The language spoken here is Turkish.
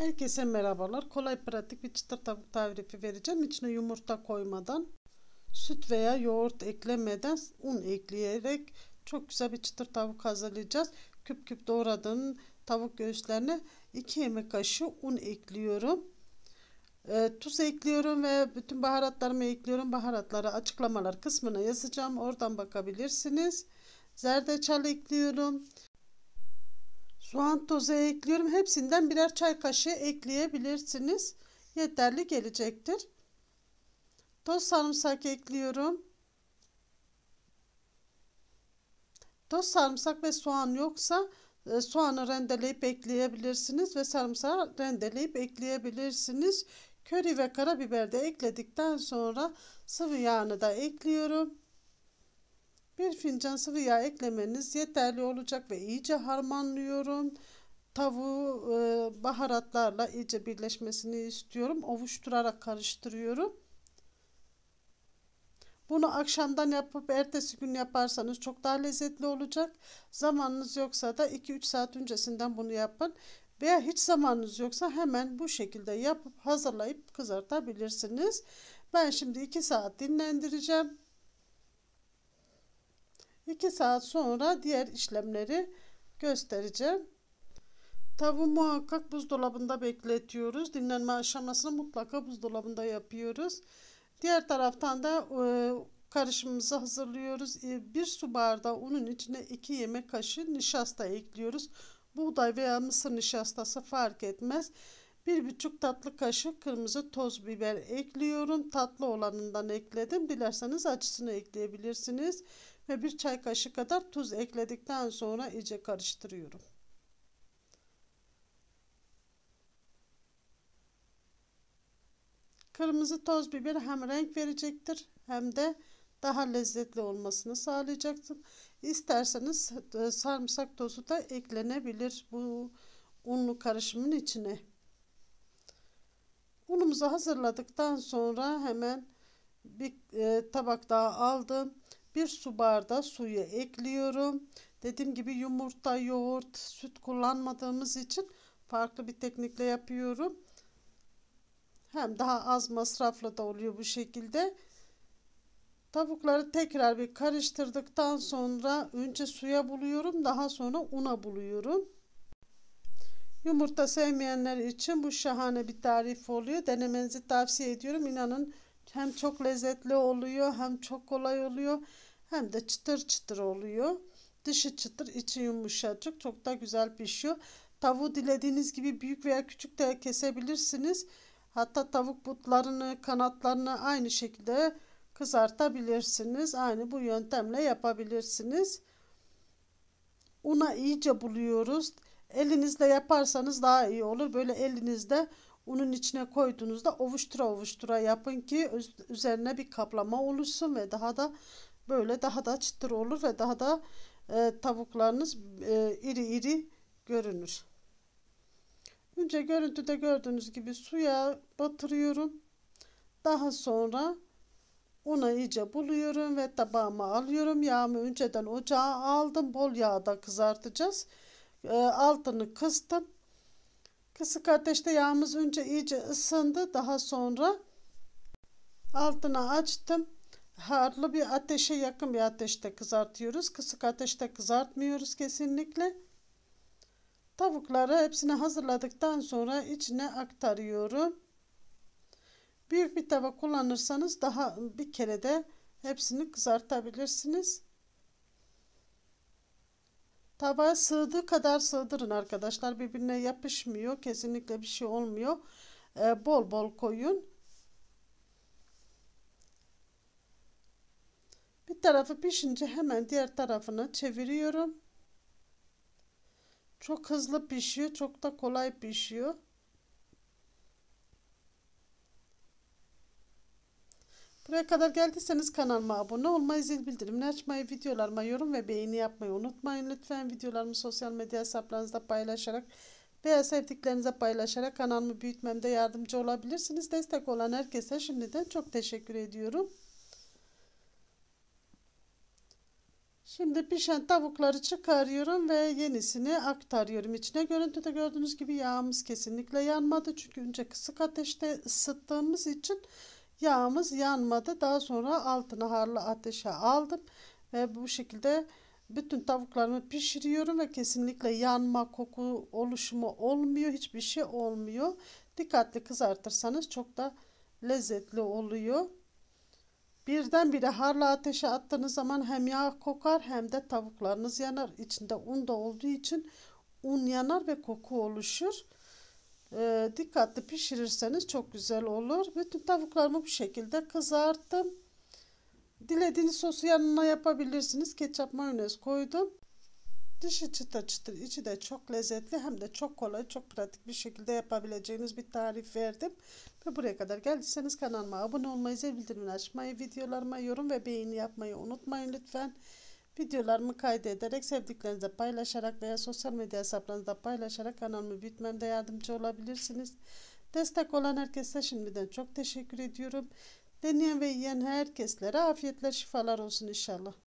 Herkese merhabalar. Kolay pratik bir çıtır tavuk tarifi vereceğim. İçine yumurta koymadan, süt veya yoğurt eklemeden, un ekleyerek çok güzel bir çıtır tavuk hazırlayacağız. Küp küp doğradığım tavuk göğüslerine 2 yemek kaşığı un ekliyorum. E, tuz ekliyorum ve bütün baharatlarımı ekliyorum. Baharatları açıklamalar kısmına yazacağım. Oradan bakabilirsiniz. Zerdeçal ekliyorum. Soğan tozu ekliyorum. Hepsinden birer çay kaşığı ekleyebilirsiniz. Yeterli gelecektir. Toz sarımsak ekliyorum. Toz sarımsak ve soğan yoksa e, soğanı rendeleyip ekleyebilirsiniz ve sarımsağı rendeleyip ekleyebilirsiniz. Köri ve karabiber de ekledikten sonra sıvı yağını da ekliyorum. Bir fincan sıvı yağ eklemeniz yeterli olacak ve iyice harmanlıyorum. Tavuğu e, baharatlarla iyice birleşmesini istiyorum. Ovuşturarak karıştırıyorum. Bunu akşamdan yapıp ertesi gün yaparsanız çok daha lezzetli olacak. Zamanınız yoksa da 2-3 saat öncesinden bunu yapın. Veya hiç zamanınız yoksa hemen bu şekilde yapıp hazırlayıp kızartabilirsiniz. Ben şimdi 2 saat dinlendireceğim. 2 saat sonra diğer işlemleri göstereceğim. Tavuğu muhakkak buzdolabında bekletiyoruz. Dinlenme aşamasını mutlaka buzdolabında yapıyoruz. Diğer taraftan da e, karışımımızı hazırlıyoruz. E, bir su bardağı unun içine 2 yemek kaşığı nişasta ekliyoruz. Buğday veya mısır nişastası fark etmez. 1,5 tatlı kaşığı kırmızı toz biber ekliyorum. Tatlı olanından ekledim. Dilerseniz acısını ekleyebilirsiniz ve bir çay kaşığı kadar tuz ekledikten sonra iyice karıştırıyorum. Kırmızı toz biber hem renk verecektir hem de daha lezzetli olmasını sağlayacaktır. İsterseniz e, sarımsak tozu da eklenebilir bu unlu karışımın içine. Unumuzu hazırladıktan sonra hemen bir e, tabak daha aldım bir su bardağı suyu ekliyorum. Dediğim gibi yumurta, yoğurt, süt kullanmadığımız için farklı bir teknikle yapıyorum. Hem daha az masrafla da oluyor bu şekilde. Tavukları tekrar bir karıştırdıktan sonra önce suya buluyorum daha sonra una buluyorum. Yumurta sevmeyenler için bu şahane bir tarif oluyor. Denemenizi tavsiye ediyorum. İnanın hem çok lezzetli oluyor hem çok kolay oluyor hem de çıtır çıtır oluyor. Dışı çıtır içi yumuşacık çok da güzel pişiyor. Tavuğu dilediğiniz gibi büyük veya küçük de kesebilirsiniz. Hatta tavuk butlarını kanatlarını aynı şekilde kızartabilirsiniz. Aynı bu yöntemle yapabilirsiniz. Una iyice buluyoruz. Elinizle yaparsanız daha iyi olur. Böyle elinizde Unun içine koyduğunuzda ovuştura ovuştura yapın ki üzerine bir kaplama oluşsun ve daha da böyle daha da çıtır olur ve daha da e, tavuklarınız e, iri iri görünür. Önce görüntüde gördüğünüz gibi suya batırıyorum. Daha sonra una iyice buluyorum ve tabağıma alıyorum. Yağımı önceden ocağa aldım. Bol yağda kızartacağız. E, altını kıstım. Kısık ateşte yağımız önce iyice ısındı. Daha sonra altına açtım. Harlı bir ateşe yakın bir ateşte kızartıyoruz. Kısık ateşte kızartmıyoruz kesinlikle. Tavukları hepsini hazırladıktan sonra içine aktarıyorum. Büyük bir tava kullanırsanız daha bir kere de hepsini kızartabilirsiniz. Tavaya sığdığı kadar sığdırın arkadaşlar. Birbirine yapışmıyor. Kesinlikle bir şey olmuyor. Ee, bol bol koyun. Bir tarafı pişince hemen diğer tarafını çeviriyorum. Çok hızlı pişiyor. Çok da kolay pişiyor. Buraya kadar geldiyseniz kanalıma abone olmayı, zil bildirimini açmayı, videolarıma yorum ve beğeni yapmayı unutmayın. Lütfen videolarımı sosyal medya hesaplarınızda paylaşarak veya sevdiklerinize paylaşarak kanalımı büyütmemde yardımcı olabilirsiniz. Destek olan herkese şimdiden çok teşekkür ediyorum. Şimdi pişen tavukları çıkarıyorum ve yenisini aktarıyorum içine. Görüntüde gördüğünüz gibi yağımız kesinlikle yanmadı. Çünkü önce kısık ateşte ısıttığımız için Yağımız yanmadı. Daha sonra altına harlı ateşe aldım. Ve bu şekilde bütün tavuklarımı pişiriyorum ve kesinlikle yanma, koku oluşumu olmuyor. Hiçbir şey olmuyor. Dikkatli kızartırsanız çok da lezzetli oluyor. Birdenbire harla ateşe attığınız zaman hem yağ kokar hem de tavuklarınız yanar. İçinde un da olduğu için un yanar ve koku oluşur. E, dikkatli pişirirseniz çok güzel olur. Bütün tavuklarımı bu şekilde kızarttım. Dilediğiniz sosu yanına yapabilirsiniz. Ketçap mayonez koydum. Dışı çıtır çıtır, içi de çok lezzetli hem de çok kolay, çok pratik bir şekilde yapabileceğiniz bir tarif verdim. Ve buraya kadar geldiyseniz kanalıma abone olmayı, zil bildirimini açmayı, videolarıma yorum ve beğeni yapmayı unutmayın lütfen. Videolarımı kaydederek, sevdiklerinizle paylaşarak veya sosyal medya hesaplarınızda paylaşarak kanalımı büyütmemde yardımcı olabilirsiniz. Destek olan herkese şimdiden çok teşekkür ediyorum. Deneyen ve yiyen herkeslere afiyetler, şifalar olsun inşallah.